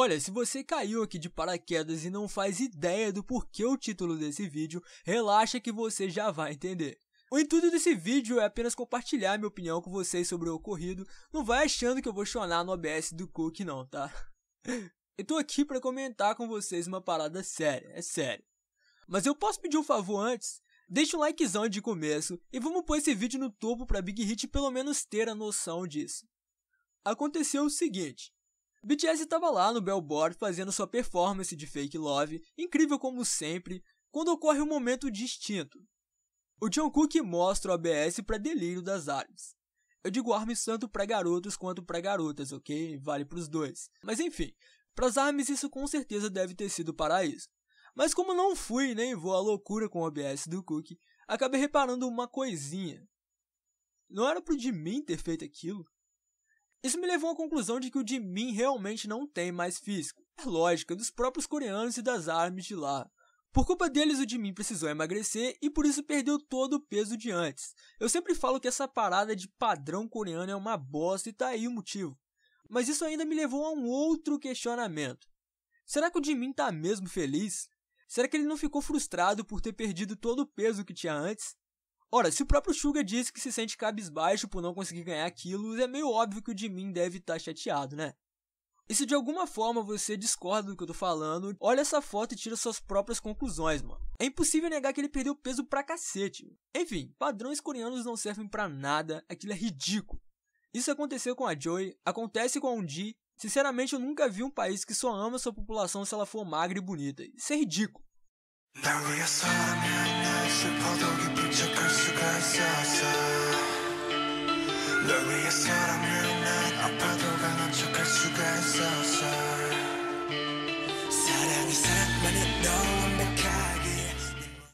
Olha, se você caiu aqui de paraquedas e não faz ideia do porquê o título desse vídeo, relaxa que você já vai entender. O intuito desse vídeo é apenas compartilhar minha opinião com vocês sobre o ocorrido, não vai achando que eu vou chorar no ABS do Cook não, tá? Eu tô aqui para comentar com vocês uma parada séria, é sério. Mas eu posso pedir um favor antes? Deixa um likezão de começo e vamos pôr esse vídeo no topo pra Big Hit pelo menos ter a noção disso. Aconteceu o seguinte, BTS estava lá no Billboard fazendo sua performance de Fake Love, incrível como sempre, quando ocorre um momento distinto. O Jungkook mostra o ABS para delírio das armas. Eu digo armas tanto para garotos quanto para garotas, ok? Vale para os dois. Mas enfim, para as armas isso com certeza deve ter sido paraíso. Mas como não fui nem vou à loucura com o ABS do Cook, acabei reparando uma coisinha. Não era pro Jimin ter feito aquilo. Isso me levou à conclusão de que o Jimin realmente não tem mais físico. É lógica é dos próprios coreanos e das armas de lá. Por culpa deles, o Jimin precisou emagrecer e por isso perdeu todo o peso de antes. Eu sempre falo que essa parada de padrão coreano é uma bosta e tá aí o motivo. Mas isso ainda me levou a um outro questionamento. Será que o Jimin tá mesmo feliz? Será que ele não ficou frustrado por ter perdido todo o peso que tinha antes? Ora, se o próprio Suga disse que se sente cabisbaixo por não conseguir ganhar quilos, é meio óbvio que o Jimin deve estar tá chateado, né? E se de alguma forma você discorda do que eu tô falando, olha essa foto e tira suas próprias conclusões, mano. É impossível negar que ele perdeu peso pra cacete. Enfim, padrões coreanos não servem para nada, aquilo é ridículo. Isso aconteceu com a Joy, acontece com a Undi. Sinceramente, eu nunca vi um país que só ama sua população se ela for magra e bonita. Isso é ridículo. 더욱이 부족할 수가 있어서 널 위해 사랑을 난 아파도 강한 척 할 수가 있어서 사랑이 사랑만은 너